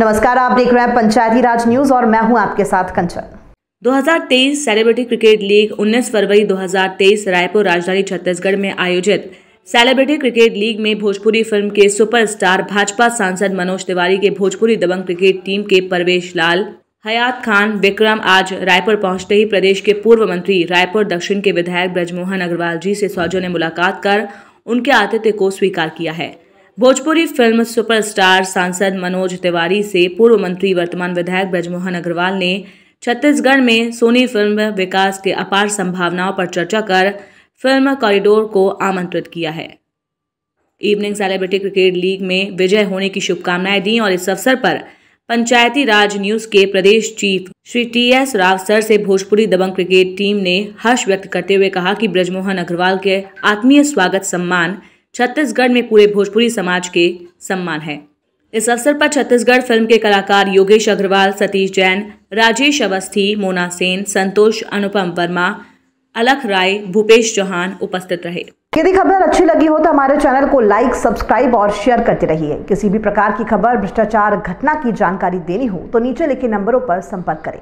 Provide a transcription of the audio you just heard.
नमस्कार आप देख रहे हैं पंचायती राज न्यूज और मैं हूं आपके साथ कंचन 2023 सेलिब्रिटी क्रिकेट लीग 19 फरवरी 2023 रायपुर राजधानी छत्तीसगढ़ में आयोजित सेलिब्रिटी क्रिकेट लीग में भोजपुरी फिल्म के सुपरस्टार भाजपा सांसद मनोज तिवारी के भोजपुरी दबंग क्रिकेट टीम के परवेश लाल हयात खान विक्रम आज रायपुर पहुंचते ही प्रदेश के पूर्व मंत्री रायपुर दक्षिण के विधायक ब्रजमोहन अग्रवाल जी से ने मुलाकात कर उनके आतिथ्य को स्वीकार किया है भोजपुरी फिल्म सुपरस्टार सांसद मनोज तिवारी से पूर्व मंत्री वर्तमान विधायक ब्रजमोहन अग्रवाल ने छत्तीसगढ़ में सोनी फिल्म विकास के अपार संभावनाओं पर चर्चा कर फिल्म कॉरिडोर को आमंत्रित किया है इवनिंग सेलिब्रिटी क्रिकेट लीग में विजय होने की शुभकामनाएं दी और इस अवसर पर पंचायती राज न्यूज के प्रदेश chief Shri T S Rao sir से भोजपुरी दबंग क्रिकेट टीम ने हर्ष व्यक्त करते हुए कहा कि ब्रजमोहन अग्रवाल के आत्मीय स्वागत सम्मान छत्तीसगढ़ में पूरे भोजपुरी समाज के सम्मान है इस अवसर पर छत्तीसगढ़ फिल्म के कलाकार योगेश अग्रवाल सतीश जैन राजेश अवस्थी मोना सेन संतोष अनुपम वर्मा अलख राय भूपेश चौहान उपस्थित रहे यदि खबर अच्छी लगी हो तो हमारे चैनल को लाइक सब्सक्राइब और शेयर करते रहिए किसी भी प्रकार की खबर भ्रष्टाचार घटना की जानकारी देनी हो तो नीचे लिखे नंबरों पर संपर्क करें